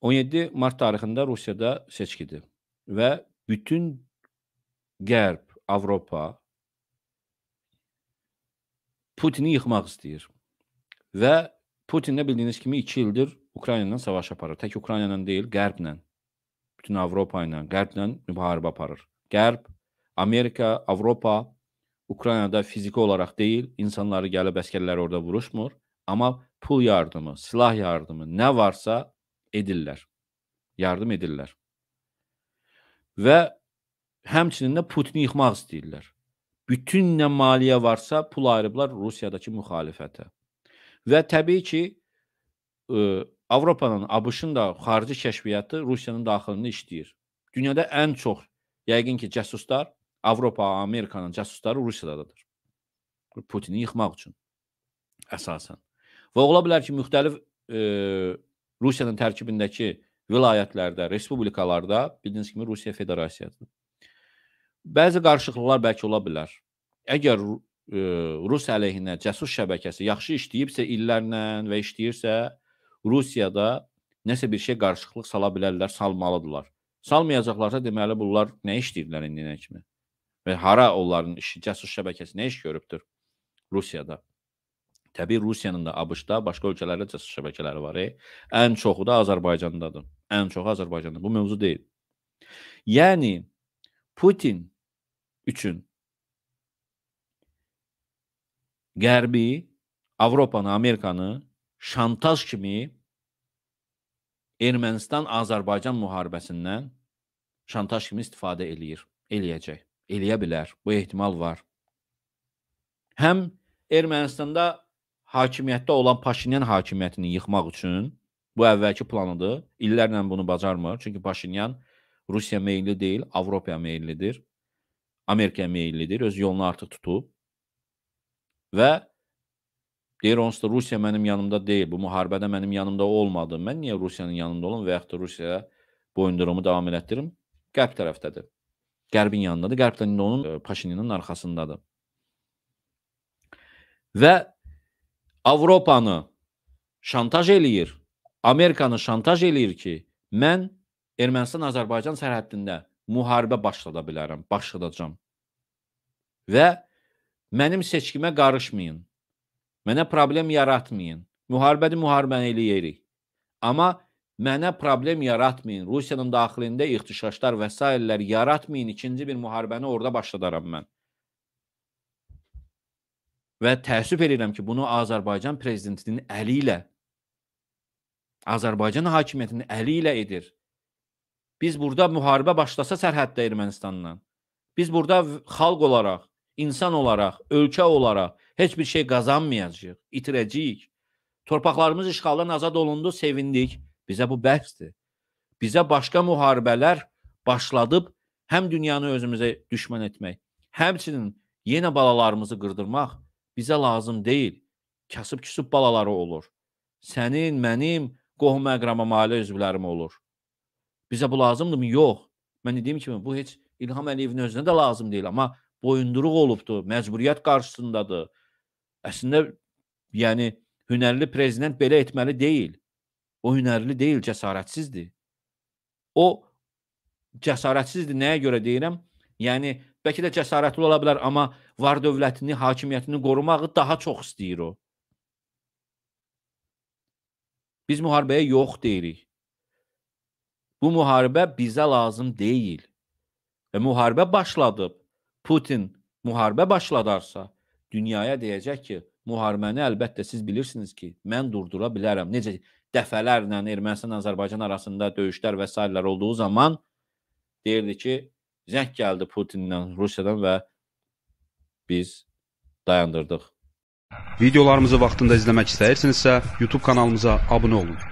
17 mart tarixində Rusiyada seçkidir və bütün Qərb, Avropa Putini yıxmaq istəyir. Və Putinlə bildiyiniz kimi 2 ildir Ukrayna ilə savaş aparır. Tək Ukrayna ilə deyil, Qərblə. Bütün Avropa ilə, Qərblə müharibə aparır. Qərb, Amerika, Avropa Ukraynada fiziki olaraq deyil, insanları gəlib əskərləri orada vuruşmur, amma pul yardımı, silah yardımı, nə varsa edirlər. Yardım edirlər. Və həmçinin də Putini yıxmaq istəyirlər. Bütün nə maliyyə varsa pul ayırıblar Rusiyadakı müxalifətə. Və təbii ki, ə, Avropanın, ABŞ-ın da xarici kəşfiyyatı Rusiyanın daxilində işləyir. Dünyada ən çox yəqin ki, cəsuslar Avropa, Amerikanın cəsusları Rusiyadadır. Putini yıxmaq üçün əsasən. Və ola bilər ki, müxtəlif ə, Rusiyanın tərkibindəki vilayətlərdə, respublikalarda bildiyiniz kimi Rusiya Federasiyasıdır. Bəzi qarışıqlıqlar bəlkə ola bilər. Əgər ə, e, Rus əleyhinə cəsus şəbəkəsi yaxşı işləyibsə illərlə və işləyirsə, Rusiyada nəsə bir şey qarışıqlıq sala bilərlər, salmalıdılar. Salmayacaqlarsa deməli bunlar nə işləyirlər indiyənə kimi? Və hara onların işi, cəsus şəbəkəsi nə iş görübdür Rusiyada? Təbii Rusiyanın da, ABŞ-da, başqa ölkələrdə də şəbəkələri var. E. Ən çoxu da Azərbaycandadır. Ən çoxu Azərbaycanda. Bu mövzu deyil. Yəni Putin üçün Qərbi Avropanı, Amerikanı şantaj kimi Ermənistan-Azərbaycan müharibəsindən şantaj kimi istifadə eləyir, eləyəcək, eləyə bilər. Bu ehtimal var. Həm Ermənistanda hakimiyyətdə olan Paşinyan hakimiyyətini yıxmaq üçün bu əvvəlki planıdır. İllərlə bunu bacarmır. Çünki Paşinyan Rusiya meyilli deyil, Avropa meyillidir. Amerika meyillidir. Öz yolunu artıq tutub. Və deyir onsuz da Rusiya mənim yanımda deyil. Bu müharibədə mənim yanımda olmadı. Mən niyə Rusiyanın yanında olum və yaxud da Rusiyaya boyundurumu davam elətdirim? Qərb tərəfdədir. Qərbin yanındadır. Qərbdən indi onun e, Paşinyanın arxasındadır. Və Avropanı şantaj eləyir. Amerikanı şantaj eləyir ki, mən Ermənistan-Azərbaycan sərhəddində müharibə başlada bilərəm, başladacam. Və mənim seçkimə qarışmayın. Mənə problem yaratmayın. Müharibəni müharibəni eləyirik. Amma mənə problem yaratmayın. Rusiyanın daxilində ixtişaşlar və s. yaratmayın. İkinci bir müharibəni orada başladaram mən. Və təəssüf edirəm ki, bunu Azərbaycan prezidentinin əli ilə Azərbaycan hakimiyyətinin əli ilə edir. Biz burada müharibə başlasa sərhəddə Ermənistanla, biz burada xalq olaraq, insan olaraq, ölkə olaraq heç bir şey qazanmayacağıq, itirəcəyik. Torpaqlarımız işğaldan azad olundu, sevindik. Bizə bu bəhsdir. Bizə başqa müharibələr başladıb həm dünyanı özümüzə düşmən etmək, həmçinin yenə balalarımızı qırdırmaq bizə lazım deyil. Kasıb-küsub balaları olur. Sənin, mənim, qohum-əqraba ailə üzvlərim olur. Bizə bu lazımdırmı? Yox. Mən dediyim kimi bu heç İlham Əliyevin özünə də lazım deyil, amma boyunduruq olubdu, məcburiyyət qarşısındadır. Əslində yəni hünərli prezident belə etməli deyil. O hünərli deyil, cəsarətsizdir. O cəsarətsizdir nəyə görə deyirəm? Yəni bəlkə də cəsarətli ola bilər, amma var dövlətini, hakimiyyətini qorumağı daha çox istəyir o. Biz müharibəyə yox deyirik. Bu müharibə bizə lazım deyil. Və müharibə başladıb Putin müharibə başladarsa, dünyaya deyəcək ki, müharibəni əlbəttə siz bilirsiniz ki, mən durdura bilərəm. Necə dəfələrlə Ermənistan Azərbaycan arasında döyüşlər və sairələr olduğu zaman deyirdi ki, zəng gəldi Putindən, Rusiyadan və biz dayandırdıq. Videolarımızı vaxtında izləmək istəyirsinizsə, YouTube kanalımıza abunə olun.